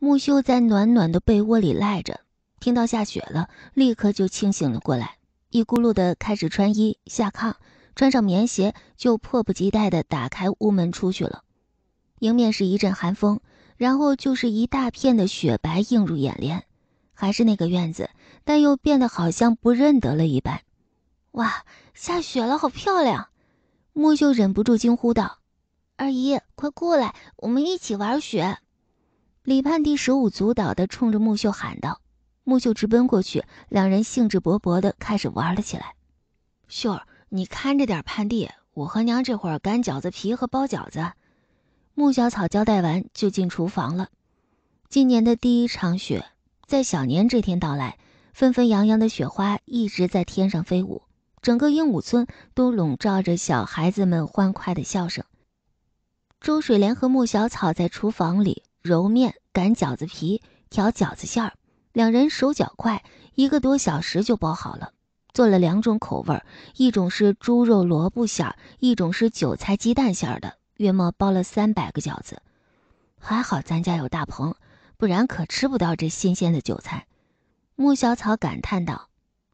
木秀在暖暖的被窝里赖着，听到下雪了，立刻就清醒了过来，一咕噜的开始穿衣下炕，穿上棉鞋就迫不及待的打开屋门出去了。迎面是一阵寒风，然后就是一大片的雪白映入眼帘，还是那个院子，但又变得好像不认得了一般。哇，下雪了，好漂亮！木秀忍不住惊呼道：“二姨，快过来，我们一起玩雪。”李盼弟手舞足蹈地冲着木秀喊道：“木秀，直奔过去。”两人兴致勃勃地开始玩了起来。“秀儿，你看着点盼弟，我和娘这会儿擀饺子皮和包饺子。”木小草交代完就进厨房了。今年的第一场雪在小年这天到来，纷纷扬扬的雪花一直在天上飞舞，整个鹦鹉村都笼罩着小孩子们欢快的笑声。周水莲和木小草在厨房里。揉面、擀饺子皮、调饺子馅儿，两人手脚快，一个多小时就包好了。做了两种口味，一种是猪肉萝卜馅儿，一种是韭菜鸡蛋馅儿的。月末包了三百个饺子，还好咱家有大棚，不然可吃不到这新鲜的韭菜。穆小草感叹道：“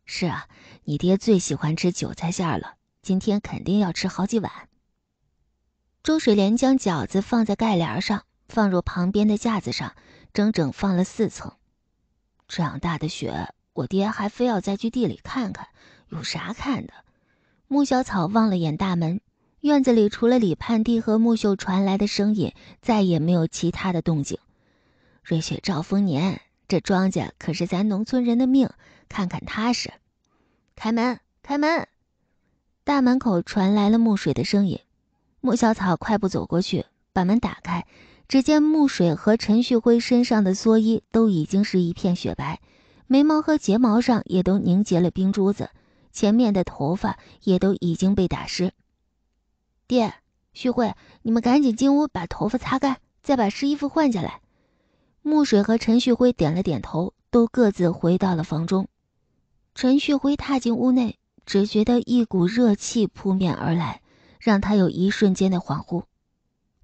是啊，你爹最喜欢吃韭菜馅儿了，今天肯定要吃好几碗。”周水莲将饺子放在盖帘上。放入旁边的架子上，整整放了四层。这样大的雪，我爹还非要再去地里看看，有啥看的？木小草望了眼大门，院子里除了李盼娣和木秀传来的声音，再也没有其他的动静。瑞雪兆丰年，这庄稼可是咱农村人的命，看看踏实。开门，开门！大门口传来了木水的声音。木小草快步走过去，把门打开。只见木水和陈旭辉身上的蓑衣都已经是一片雪白，眉毛和睫毛上也都凝结了冰珠子，前面的头发也都已经被打湿。爹，旭辉，你们赶紧进屋把头发擦干，再把湿衣服换下来。木水和陈旭辉点了点头，都各自回到了房中。陈旭辉踏进屋内，只觉得一股热气扑面而来，让他有一瞬间的恍惚。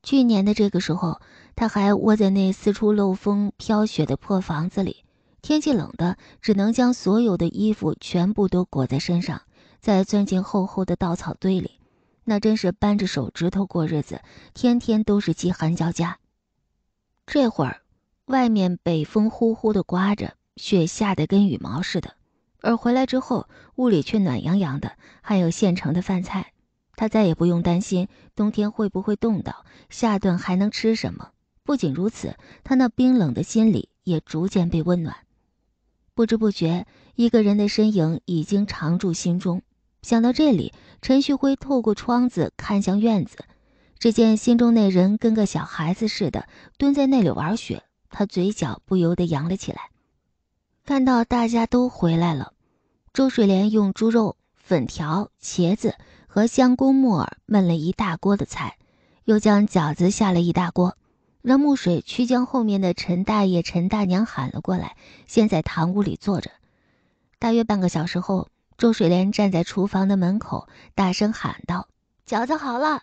去年的这个时候，他还窝在那四处漏风飘雪的破房子里，天气冷的只能将所有的衣服全部都裹在身上，再钻进厚厚的稻草堆里，那真是扳着手指头过日子，天天都是饥寒交加。这会儿，外面北风呼呼的刮着，雪下得跟羽毛似的，而回来之后，屋里却暖洋洋的，还有现成的饭菜。他再也不用担心冬天会不会冻到，下顿还能吃什么？不仅如此，他那冰冷的心里也逐渐被温暖。不知不觉，一个人的身影已经常驻心中。想到这里，陈旭辉透过窗子看向院子，只见心中那人跟个小孩子似的蹲在那里玩雪，他嘴角不由得扬了起来。看到大家都回来了，周水莲用猪肉、粉条、茄子。和香菇、木耳焖了一大锅的菜，又将饺子下了一大锅，让木水去将后面的陈大爷、陈大娘喊了过来，先在堂屋里坐着。大约半个小时后，周水莲站在厨房的门口，大声喊道：“饺子好了！”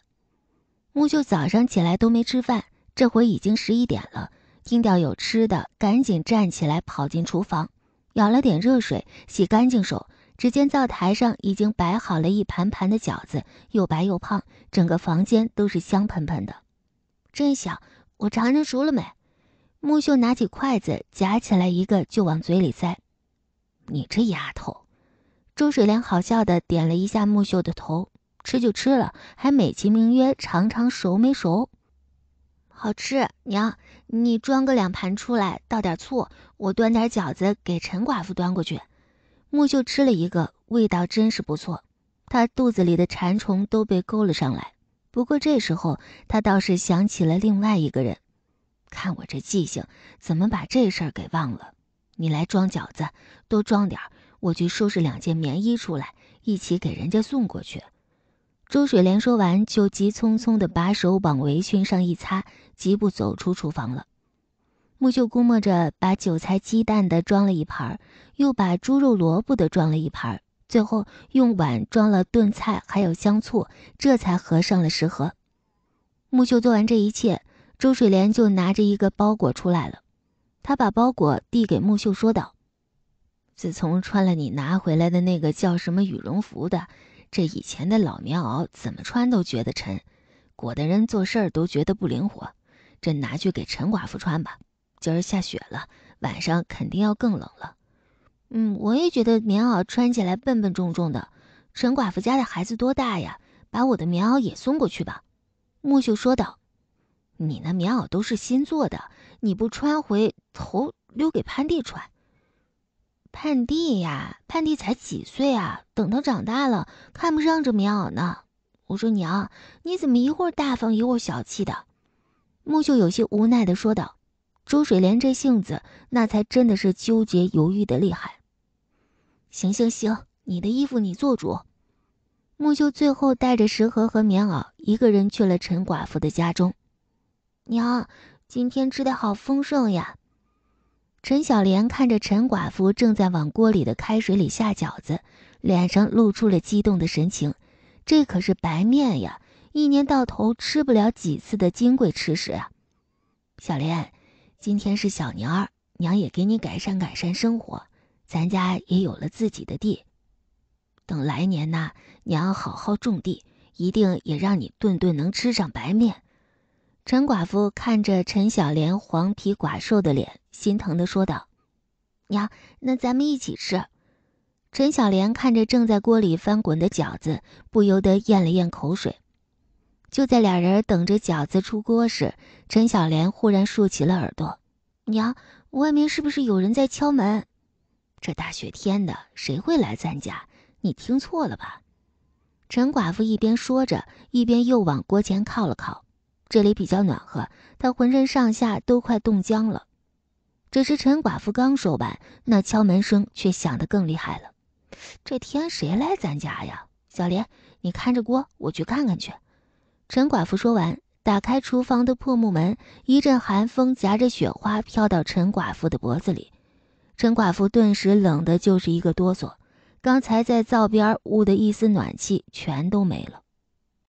木秀早上起来都没吃饭，这回已经十一点了，听到有吃的，赶紧站起来跑进厨房，舀了点热水，洗干净手。只见灶台上已经摆好了一盘盘的饺子，又白又胖，整个房间都是香喷喷的。真想我尝尝熟了没，木秀拿起筷子夹起来一个就往嘴里塞。你这丫头，周水莲好笑的点了一下木秀的头，吃就吃了，还美其名曰尝尝熟没熟。好吃，娘，你装个两盘出来，倒点醋，我端点饺子给陈寡妇端过去。木秀吃了一个，味道真是不错，他肚子里的馋虫都被勾了上来。不过这时候他倒是想起了另外一个人，看我这记性，怎么把这事儿给忘了？你来装饺子，多装点儿，我去收拾两件棉衣出来，一起给人家送过去。周水莲说完，就急匆匆地把手往围裙上一擦，急步走出厨房了。木秀估摸着把韭菜鸡蛋的装了一盘儿，又把猪肉萝卜的装了一盘儿，最后用碗装了炖菜还有香醋，这才合上了食盒。木秀做完这一切，周水莲就拿着一个包裹出来了。他把包裹递给木秀，说道：“自从穿了你拿回来的那个叫什么羽绒服的，这以前的老棉袄怎么穿都觉得沉，裹的人做事儿都觉得不灵活。这拿去给陈寡妇穿吧。”今儿下雪了，晚上肯定要更冷了。嗯，我也觉得棉袄穿起来笨笨重重的。陈寡妇家的孩子多大呀？把我的棉袄也送过去吧。”木秀说道，“你那棉袄都是新做的，你不穿回头留给潘弟穿。潘弟呀，潘弟才几岁啊？等他长大了，看不上这棉袄呢。我说娘，你怎么一会儿大方，一会儿小气的？”木秀有些无奈的说道。朱水莲这性子，那才真的是纠结犹豫的厉害。行行行，你的衣服你做主。木秀最后带着食盒和棉袄，一个人去了陈寡妇的家中。娘，今天吃的好丰盛呀！陈小莲看着陈寡妇正在往锅里的开水里下饺子，脸上露出了激动的神情。这可是白面呀，一年到头吃不了几次的金贵吃食啊！小莲。今天是小年儿，娘也给你改善改善生活，咱家也有了自己的地，等来年呐，娘好好种地，一定也让你顿顿能吃上白面。陈寡妇看着陈小莲黄皮寡瘦的脸，心疼的说道：“娘，那咱们一起吃。”陈小莲看着正在锅里翻滚的饺子，不由得咽了咽口水。就在俩人等着饺子出锅时，陈小莲忽然竖起了耳朵：“娘，外面是不是有人在敲门？”“这大雪天的，谁会来咱家？”“你听错了吧？”陈寡妇一边说着，一边又往锅前靠了靠，这里比较暖和，她浑身上下都快冻僵了。只是陈寡妇刚说完，那敲门声却响得更厉害了。“这天谁来咱家呀？”“小莲，你看着锅，我去看看去。”陈寡妇说完，打开厨房的破木门，一阵寒风夹着雪花飘到陈寡妇的脖子里，陈寡妇顿时冷的就是一个哆嗦，刚才在灶边捂的一丝暖气全都没了。